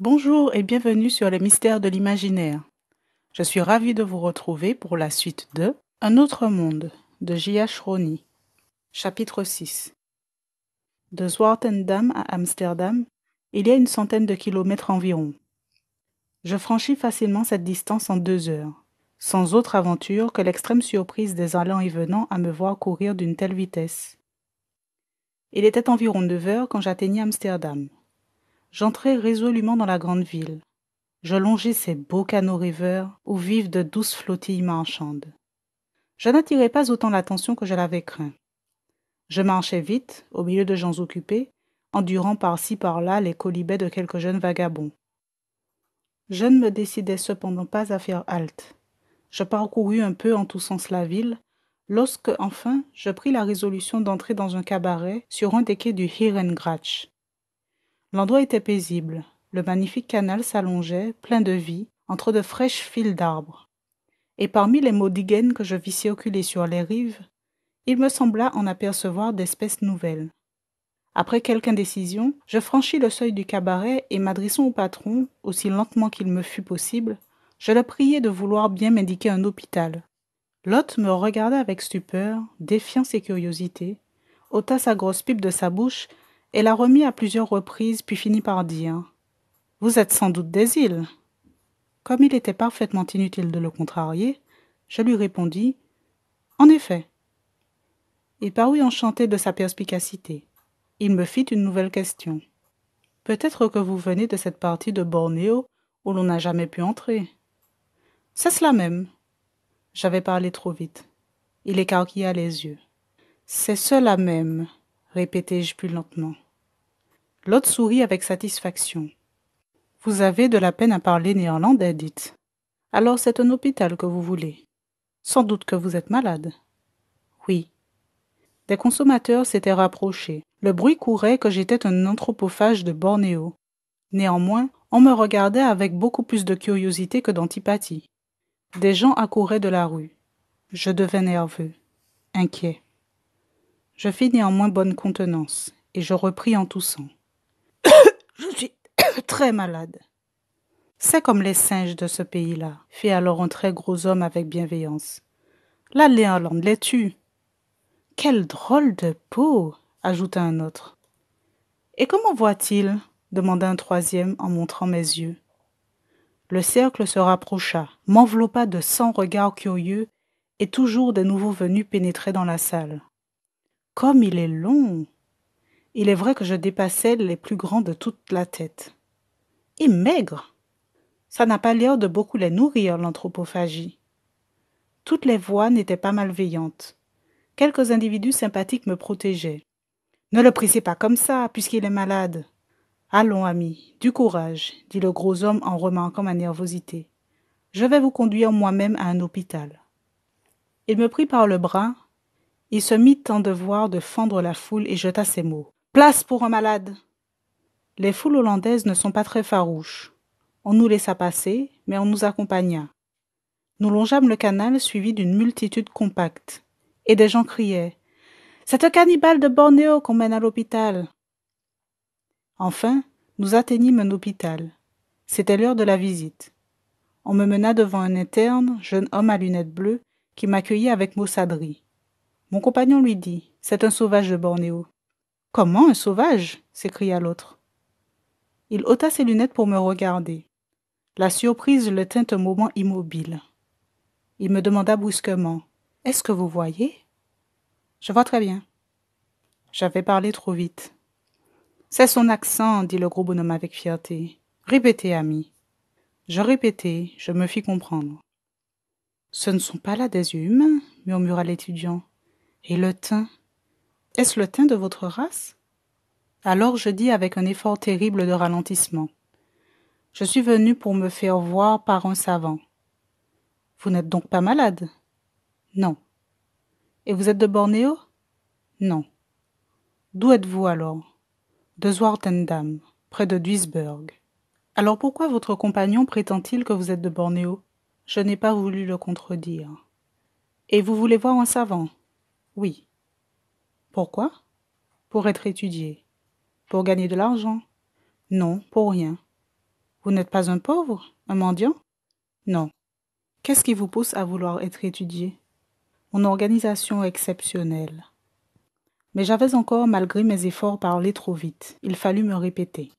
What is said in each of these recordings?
Bonjour et bienvenue sur les mystères de l'imaginaire. Je suis ravie de vous retrouver pour la suite de Un autre monde de J.H. Roni. Chapitre 6 De Zwartendam à Amsterdam, il y a une centaine de kilomètres environ. Je franchis facilement cette distance en deux heures, sans autre aventure que l'extrême surprise des allants et venants à me voir courir d'une telle vitesse. Il était environ 9 heures quand j'atteignis Amsterdam, j'entrai résolument dans la grande ville. Je longeai ces beaux canaux river où vivent de douces flottilles marchandes. Je n'attirai pas autant l'attention que je l'avais craint. Je marchais vite, au milieu de gens occupés, endurant par-ci par-là les colibets de quelques jeunes vagabonds. Je ne me décidais cependant pas à faire halte. Je parcourus un peu en tous sens la ville, lorsque, enfin, je pris la résolution d'entrer dans un cabaret sur un des quais du Hirengratch l'endroit était paisible le magnifique canal s'allongeait plein de vie entre de fraîches files d'arbres et parmi les maudigaines que je vis circuler sur les rives il me sembla en apercevoir d'espèces nouvelles après quelque indécision je franchis le seuil du cabaret et m'adressant au patron aussi lentement qu'il me fut possible je le priai de vouloir bien m'indiquer un hôpital l'hôte me regarda avec stupeur défiant ses curiosités ôta sa grosse pipe de sa bouche elle la remit à plusieurs reprises, puis finit par dire Vous êtes sans doute des îles. Comme il était parfaitement inutile de le contrarier, je lui répondis En effet. Il parut enchanté de sa perspicacité. Il me fit une nouvelle question. Peut-être que vous venez de cette partie de Bornéo où l'on n'a jamais pu entrer. C'est cela même. J'avais parlé trop vite. Il écarquilla les yeux. C'est cela même, répétai-je plus lentement. L'autre sourit avec satisfaction. Vous avez de la peine à parler néerlandais, dites. Alors c'est un hôpital que vous voulez. Sans doute que vous êtes malade. Oui. Des consommateurs s'étaient rapprochés. Le bruit courait que j'étais un anthropophage de Bornéo. Néanmoins, on me regardait avec beaucoup plus de curiosité que d'antipathie. Des gens accouraient de la rue. Je devins nerveux, inquiet. Je fis néanmoins bonne contenance, et je repris en toussant. Je suis très malade. C'est comme les singes de ce pays-là, fit alors un très gros homme avec bienveillance. La Lande les tue. Quelle drôle de peau, ajouta un autre. Et comment voit-il demanda un troisième en montrant mes yeux. Le cercle se rapprocha, m'enveloppa de cent regards curieux, et toujours des nouveaux venus pénétraient dans la salle. Comme il est long il est vrai que je dépassais les plus grands de toute la tête. Et maigre Ça n'a pas l'air de beaucoup les nourrir, l'anthropophagie. Toutes les voix n'étaient pas malveillantes. Quelques individus sympathiques me protégeaient. Ne le pressez pas comme ça, puisqu'il est malade. Allons, ami, du courage, dit le gros homme en remarquant ma nervosité. Je vais vous conduire moi-même à un hôpital. Il me prit par le bras, il se mit en devoir de fendre la foule et jeta ses mots. Place pour un malade Les foules hollandaises ne sont pas très farouches. On nous laissa passer, mais on nous accompagna. Nous longeâmes le canal suivi d'une multitude compacte, et des gens criaient C'est un cannibale de Bornéo qu'on mène à l'hôpital. Enfin, nous atteignîmes un hôpital. C'était l'heure de la visite. On me mena devant un interne, jeune homme à lunettes bleues, qui m'accueillit avec maussaderie. Mon compagnon lui dit C'est un sauvage de Bornéo. Comment un sauvage s'écria l'autre. Il ôta ses lunettes pour me regarder. La surprise le tint un moment immobile. Il me demanda brusquement Est-ce que vous voyez Je vois très bien. J'avais parlé trop vite. C'est son accent, dit le gros bonhomme avec fierté. Répétez, ami. Je répétai, je me fis comprendre. Ce ne sont pas là des yeux humains, murmura l'étudiant. Et le teint, est-ce le teint de votre race Alors je dis avec un effort terrible de ralentissement. Je suis venu pour me faire voir par un savant. Vous n'êtes donc pas malade Non. Et vous êtes de Bornéo Non. D'où êtes-vous alors De Zwartendam, près de Duisburg. Alors pourquoi votre compagnon prétend-il que vous êtes de Bornéo Je n'ai pas voulu le contredire. Et vous voulez voir un savant Oui. Pourquoi Pour être étudié. Pour gagner de l'argent. Non, pour rien. Vous n'êtes pas un pauvre Un mendiant Non. Qu'est-ce qui vous pousse à vouloir être étudié Mon organisation exceptionnelle. Mais j'avais encore, malgré mes efforts, parlé trop vite. Il fallut me répéter.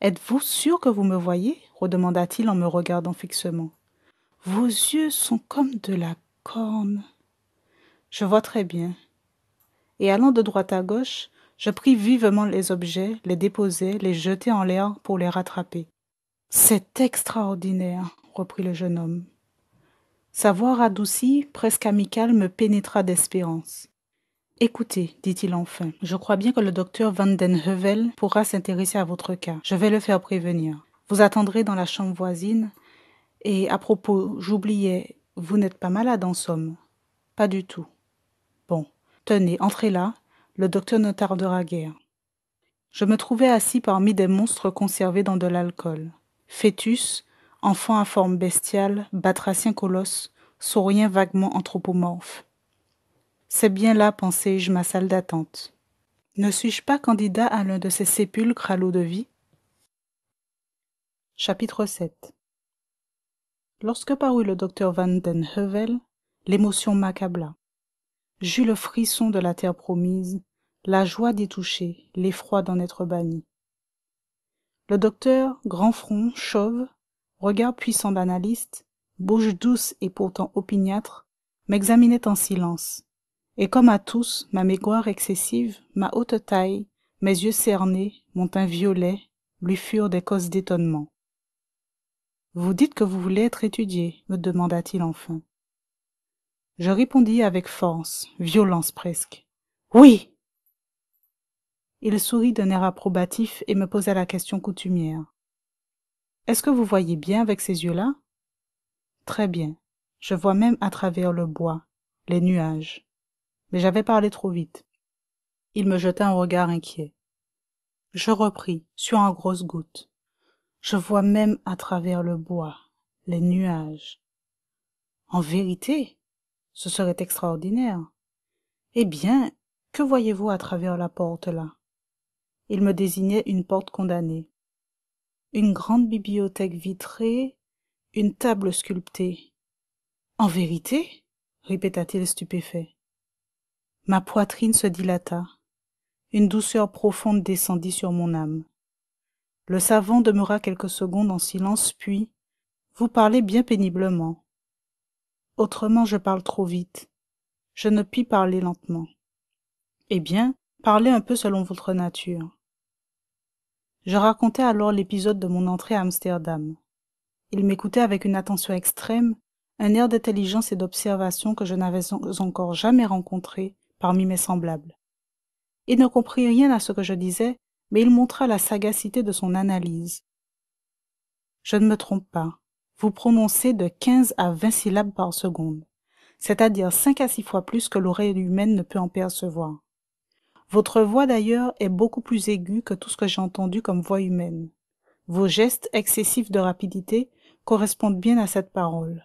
Êtes-vous sûr que vous me voyez redemanda-t-il en me regardant fixement. Vos yeux sont comme de la corne. Je vois très bien et allant de droite à gauche, je pris vivement les objets, les déposai, les jetai en l'air pour les rattraper. C'est extraordinaire, reprit le jeune homme. Sa voix radoucie, presque amicale, me pénétra d'espérance. Écoutez, dit-il enfin, je crois bien que le docteur Van den Heuvel pourra s'intéresser à votre cas. Je vais le faire prévenir. Vous attendrez dans la chambre voisine. Et à propos, j'oubliais, vous n'êtes pas malade en somme. Pas du tout. Bon, Tenez, entrez là, le docteur ne tardera guère. Je me trouvais assis parmi des monstres conservés dans de l'alcool. Fœtus, enfant à forme bestiale, batracien colosse, souriant vaguement anthropomorphe. C'est bien là, pensai-je, ma salle d'attente. Ne suis-je pas candidat à l'un de ces sépulcres à l'eau de vie Chapitre 7 Lorsque parut le docteur Van den Heuvel, l'émotion m'accabla j'eus le frisson de la terre promise la joie d'y toucher l'effroi d'en être banni le docteur grand front chauve regard puissant d'analyste bouche douce et pourtant opiniâtre m'examinait en silence et comme à tous ma mégoire excessive ma haute taille mes yeux cernés mon teint violet lui furent des causes d'étonnement vous dites que vous voulez être étudié me demanda-t-il enfin je répondis avec force, violence presque. Oui. Il sourit d'un air approbatif et me posa la question coutumière. Est-ce que vous voyez bien avec ces yeux-là Très bien. Je vois même à travers le bois, les nuages. Mais j'avais parlé trop vite. Il me jeta un regard inquiet. Je repris, sur en grosse goutte. « Je vois même à travers le bois, les nuages. En vérité, ce serait extraordinaire. Eh bien, que voyez-vous à travers la porte là Il me désignait une porte condamnée. Une grande bibliothèque vitrée, une table sculptée. En vérité répéta-t-il stupéfait. Ma poitrine se dilata. Une douceur profonde descendit sur mon âme. Le savant demeura quelques secondes en silence, puis Vous parlez bien péniblement. Autrement je parle trop vite. Je ne puis parler lentement. Eh bien, parlez un peu selon votre nature. Je racontai alors l'épisode de mon entrée à Amsterdam. Il m'écoutait avec une attention extrême, un air d'intelligence et d'observation que je n'avais encore jamais rencontré parmi mes semblables. Il ne comprit rien à ce que je disais, mais il montra la sagacité de son analyse. Je ne me trompe pas vous prononcez de 15 à 20 syllabes par seconde, c'est-à-dire 5 à 6 fois plus que l'oreille humaine ne peut en percevoir. Votre voix d'ailleurs est beaucoup plus aiguë que tout ce que j'ai entendu comme voix humaine. Vos gestes excessifs de rapidité correspondent bien à cette parole.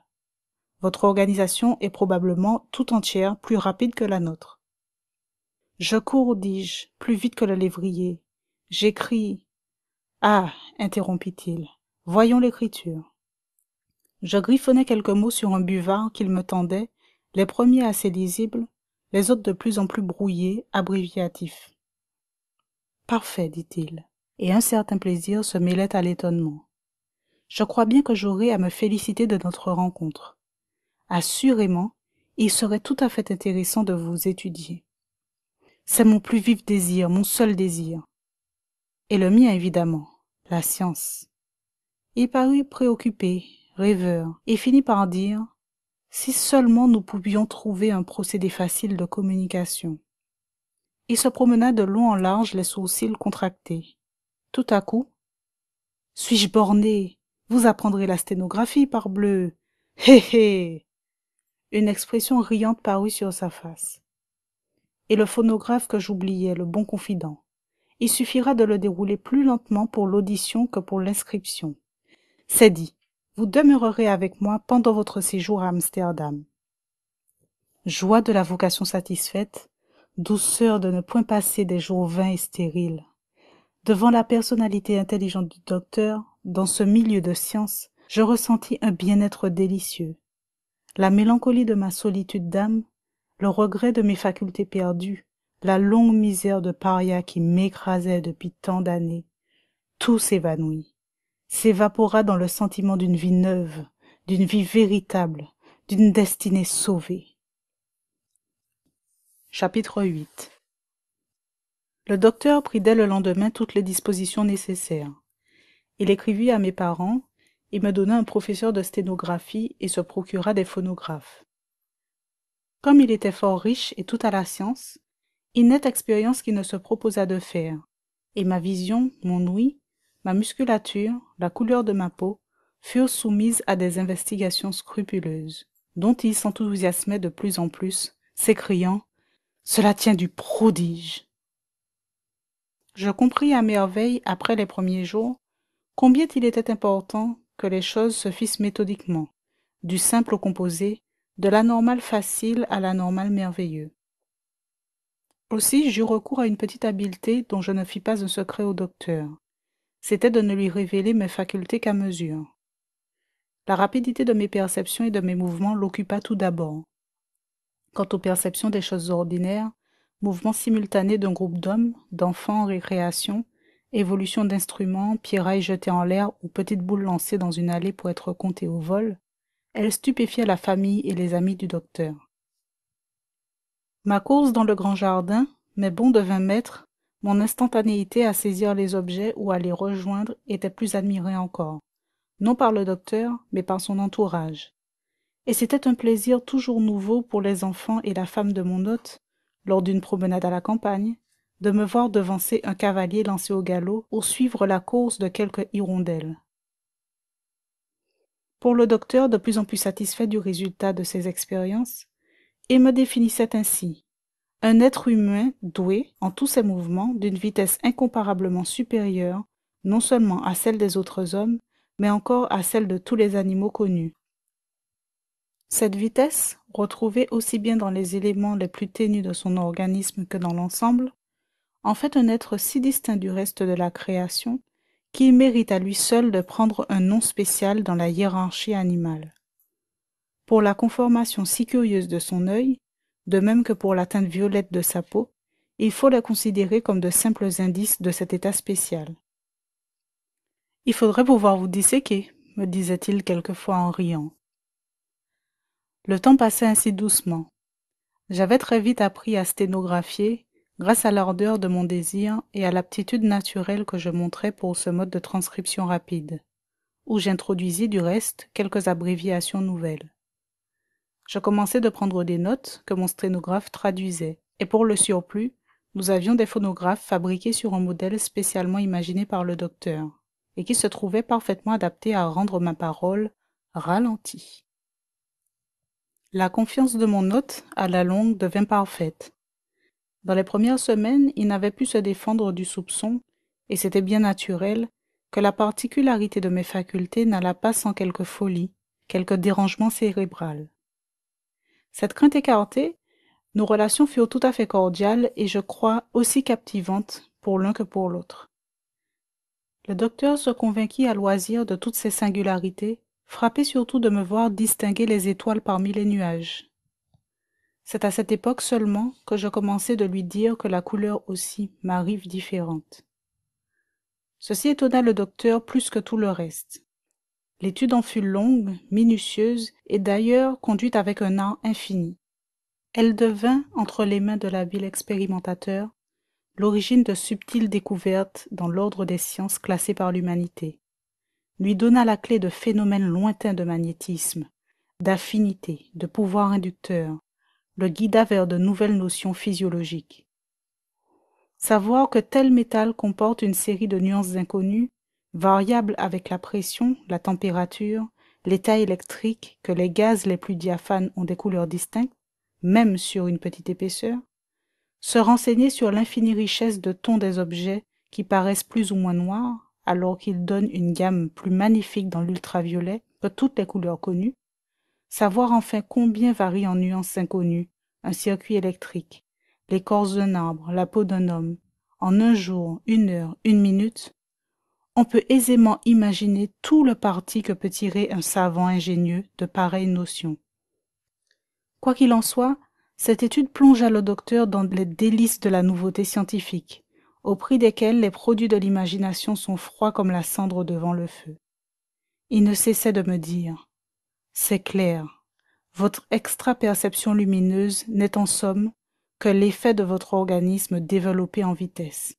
Votre organisation est probablement tout entière plus rapide que la nôtre. Je cours, dis-je, plus vite que le lévrier. J'écris. Ah, interrompit-il, voyons l'écriture je griffonnais quelques mots sur un buvard qu'il me tendait les premiers assez lisibles les autres de plus en plus brouillés abréviatifs parfait dit-il et un certain plaisir se mêlait à l'étonnement je crois bien que j'aurai à me féliciter de notre rencontre assurément il serait tout à fait intéressant de vous étudier c'est mon plus vif désir mon seul désir et le mien évidemment la science il parut préoccupé rêveur, et finit par dire Si seulement nous pouvions trouver un procédé facile de communication. Il se promena de long en large, les sourcils contractés. Tout à coup Suis-je borné Vous apprendrez la sténographie, parbleu Hé hé Une expression riante parut sur sa face. Et le phonographe que j'oubliais, le bon confident. Il suffira de le dérouler plus lentement pour l'audition que pour l'inscription. C'est dit. Vous demeurerez avec moi pendant votre séjour à Amsterdam. Joie de la vocation satisfaite, douceur de ne point passer des jours vains et stériles. Devant la personnalité intelligente du docteur, dans ce milieu de science, je ressentis un bien-être délicieux. La mélancolie de ma solitude d'âme, le regret de mes facultés perdues, la longue misère de paria qui m'écrasait depuis tant d'années, tout s'évanouit s'évapora dans le sentiment d'une vie neuve, d'une vie véritable, d'une destinée sauvée. Chapitre 8 Le docteur prit dès le lendemain toutes les dispositions nécessaires. Il écrivit à mes parents, il me donna un professeur de sténographie et se procura des phonographes. Comme il était fort riche et tout à la science, il n'est expérience qui ne se proposa de faire, et ma vision, mon ouïe, ma musculature la couleur de ma peau furent soumises à des investigations scrupuleuses dont il s'enthousiasmait de plus en plus s'écriant cela tient du prodige je compris à merveille après les premiers jours combien il était important que les choses se fissent méthodiquement du simple au composé de l'anormal facile à l'anormal merveilleux aussi j'eus recours à une petite habileté dont je ne fis pas un secret au docteur c'était de ne lui révéler mes facultés qu'à mesure. La rapidité de mes perceptions et de mes mouvements l'occupa tout d'abord. Quant aux perceptions des choses ordinaires, mouvements simultanés d'un groupe d'hommes, d'enfants en récréation, évolution d'instruments, pierrailles jetées en l'air ou petites boules lancées dans une allée pour être comptées au vol, elle stupéfiait la famille et les amis du docteur. Ma course dans le grand jardin, mes bons de vingt mètres, mon instantanéité à saisir les objets ou à les rejoindre était plus admirée encore, non par le docteur, mais par son entourage. Et c'était un plaisir toujours nouveau pour les enfants et la femme de mon hôte, lors d'une promenade à la campagne, de me voir devancer un cavalier lancé au galop ou suivre la course de quelques hirondelles. Pour le docteur, de plus en plus satisfait du résultat de ses expériences, il me définissait ainsi un être humain doué, en tous ses mouvements, d'une vitesse incomparablement supérieure, non seulement à celle des autres hommes, mais encore à celle de tous les animaux connus. Cette vitesse, retrouvée aussi bien dans les éléments les plus ténus de son organisme que dans l'ensemble, en fait un être si distinct du reste de la création qu'il mérite à lui seul de prendre un nom spécial dans la hiérarchie animale. Pour la conformation si curieuse de son œil, de même que pour la teinte violette de sa peau, il faut la considérer comme de simples indices de cet état spécial. Il faudrait pouvoir vous disséquer, me disait-il quelquefois en riant. Le temps passait ainsi doucement. J'avais très vite appris à sténographier grâce à l'ardeur de mon désir et à l'aptitude naturelle que je montrais pour ce mode de transcription rapide, où j'introduisis du reste quelques abréviations nouvelles. Je commençais de prendre des notes que mon sténographe traduisait, et pour le surplus, nous avions des phonographes fabriqués sur un modèle spécialement imaginé par le docteur, et qui se trouvaient parfaitement adaptés à rendre ma parole ralentie. La confiance de mon hôte, à la longue, devint parfaite. Dans les premières semaines, il n'avait pu se défendre du soupçon, et c'était bien naturel, que la particularité de mes facultés n'alla pas sans quelque folie, quelque dérangement cérébral. Cette crainte écartée, nos relations furent tout à fait cordiales et je crois aussi captivantes pour l'un que pour l'autre. Le docteur se convainquit à loisir de toutes ces singularités, frappé surtout de me voir distinguer les étoiles parmi les nuages. C'est à cette époque seulement que je commençais de lui dire que la couleur aussi m'arrive différente. Ceci étonna le docteur plus que tout le reste. L'étude en fut longue, minutieuse et d'ailleurs conduite avec un art infini. Elle devint, entre les mains de la ville expérimentateur, l'origine de subtiles découvertes dans l'ordre des sciences classées par l'humanité, lui donna la clé de phénomènes lointains de magnétisme, d'affinité, de pouvoir inducteur, le guida vers de nouvelles notions physiologiques. Savoir que tel métal comporte une série de nuances inconnues variable avec la pression, la température, l'état électrique que les gaz les plus diaphanes ont des couleurs distinctes, même sur une petite épaisseur, se renseigner sur l'infinie richesse de tons des objets qui paraissent plus ou moins noirs, alors qu'ils donnent une gamme plus magnifique dans l'ultraviolet que toutes les couleurs connues, savoir enfin combien varie en nuances inconnues un circuit électrique, l'écorce d'un arbre, la peau d'un homme, en un jour, une heure, une minute, on peut aisément imaginer tout le parti que peut tirer un savant ingénieux de pareilles notions. Quoi qu'il en soit, cette étude plongea le docteur dans les délices de la nouveauté scientifique, au prix desquels les produits de l'imagination sont froids comme la cendre devant le feu. Il ne cessait de me dire C'est clair, votre extra-perception lumineuse n'est en somme que l'effet de votre organisme développé en vitesse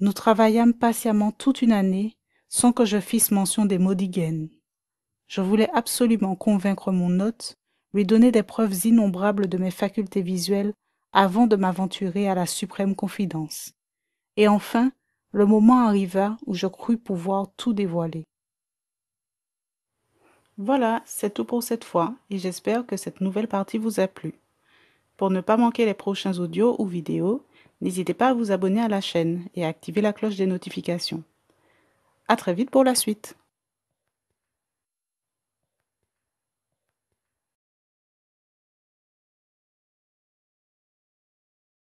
nous travaillâmes patiemment toute une année sans que je fisse mention des maudigaines je voulais absolument convaincre mon hôte lui donner des preuves innombrables de mes facultés visuelles avant de m'aventurer à la suprême confidence et enfin le moment arriva où je crus pouvoir tout dévoiler voilà c'est tout pour cette fois et j'espère que cette nouvelle partie vous a plu pour ne pas manquer les prochains audios ou vidéos N'hésitez pas à vous abonner à la chaîne et à activer la cloche des notifications. À très vite pour la suite.